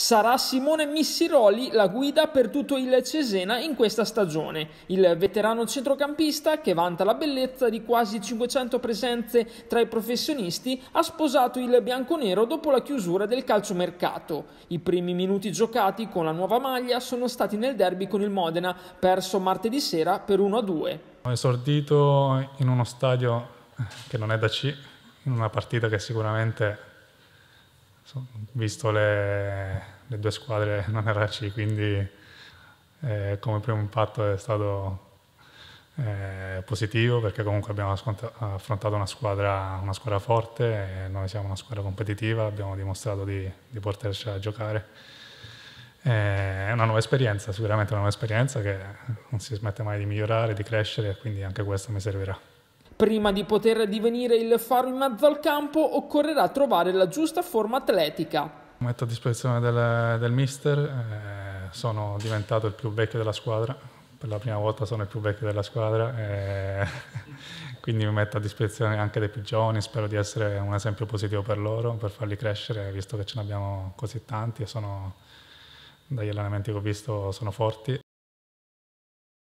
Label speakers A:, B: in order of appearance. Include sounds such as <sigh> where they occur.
A: Sarà Simone Missiroli la guida per tutto il Cesena in questa stagione. Il veterano centrocampista, che vanta la bellezza di quasi 500 presenze tra i professionisti, ha sposato il bianconero dopo la chiusura del calciomercato. I primi minuti giocati con la nuova maglia sono stati nel derby con il Modena, perso martedì sera per 1-2.
B: Ho esordito in uno stadio che non è da C, in una partita che sicuramente visto le, le, due squadre <laughs> non era C, quindi eh, come primo impatto è stato eh, positivo perché comunque abbiamo affrontato una squadra, una squadra forte, noi siamo una squadra competitiva, abbiamo dimostrato di, di portarci a giocare. Eh, è una nuova esperienza, sicuramente una nuova esperienza che non si smette mai di migliorare, di crescere quindi anche questa mi servirà.
A: Prima di poter divenire il faro in mezzo al campo occorrerà trovare la giusta forma atletica.
B: Metto a disposizione del, del mister, eh, sono diventato il più vecchio della squadra, per la prima volta sono il più vecchio della squadra, eh, <laughs> quindi mi metto a disposizione anche dei più giovani, spero di essere un esempio positivo per loro, per farli crescere, visto che ce ne abbiamo
A: così tanti e sono, dagli allenamenti che ho visto sono forti.